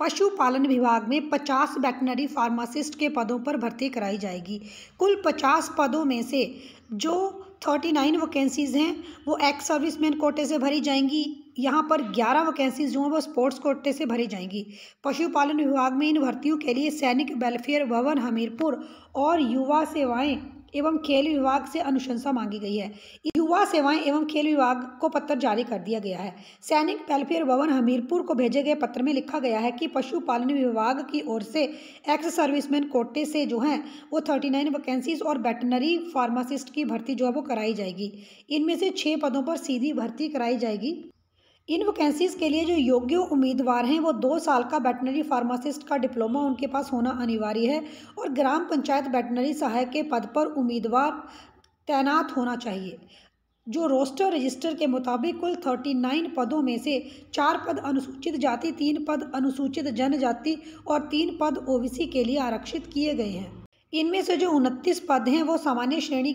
पशुपालन विभाग में 50 वेटनरी फार्मासिस्ट के पदों पर भर्ती कराई जाएगी कुल 50 पदों में से जो 39 वैकेंसीज़ हैं वो एक्स सर्विसमैन कोटे से भरी जाएंगी यहाँ पर 11 वैकेंसीज जो हैं वो स्पोर्ट्स कोटे से भरी जाएंगी पशुपालन विभाग में इन भर्तियों के लिए सैनिक वेलफेयर भवन हमीरपुर और युवा सेवाएं एवं खेल विभाग से अनुशंसा मांगी गई है युवा सेवाएं एवं खेल विभाग को पत्र जारी कर दिया गया है सैनिक वेलफेयर भवन हमीरपुर को भेजे गए पत्र में लिखा गया है कि पशुपालन विभाग की ओर से एक्स सर्विसमैन कोटे से जो हैं वो थर्टी नाइन वैकेंसीज और वेटनरी फार्मासिस्ट की भर्ती जो है वो कराई जाएगी इनमें से छः पदों पर सीधी भर्ती कराई जाएगी इन वैकेंसीज़ के लिए जो योग्य उम्मीदवार हैं वो दो साल का वेटनरी फार्मासिस्ट का डिप्लोमा उनके पास होना अनिवार्य है और ग्राम पंचायत वेटनरी सहायक के पद पर उम्मीदवार तैनात होना चाहिए जो रोस्टर रजिस्टर के मुताबिक कुल थर्टी नाइन पदों में से चार पद अनुसूचित जाति तीन पद अनुसूचित जनजाति और तीन पद ओबीसी के लिए आरक्षित किए गए हैं इनमें से जो उनतीस पद हैं वो सामान्य श्रेणी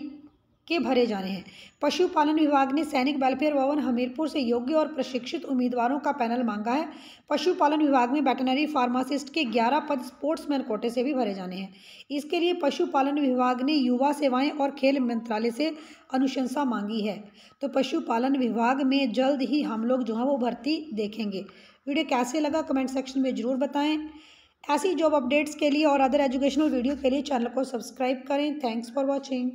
के भरे जाने हैं पशुपालन विभाग ने सैनिक वेलफेयर भवन हमीरपुर से योग्य और प्रशिक्षित उम्मीदवारों का पैनल मांगा है पशुपालन विभाग में वेटनरी फार्मासिस्ट के 11 पद स्पोर्ट्समैन कोटे से भी भरे जाने हैं इसके लिए पशुपालन विभाग ने युवा सेवाएं और खेल मंत्रालय से अनुशंसा मांगी है तो पशुपालन विभाग में जल्द ही हम लोग जो हैं वो भर्ती देखेंगे वीडियो कैसे लगा कमेंट सेक्शन में ज़रूर बताएँ ऐसी जॉब अपडेट्स के लिए और अदर एजुकेशनल वीडियो के लिए चैनल को सब्सक्राइब करें थैंक्स फॉर वॉचिंग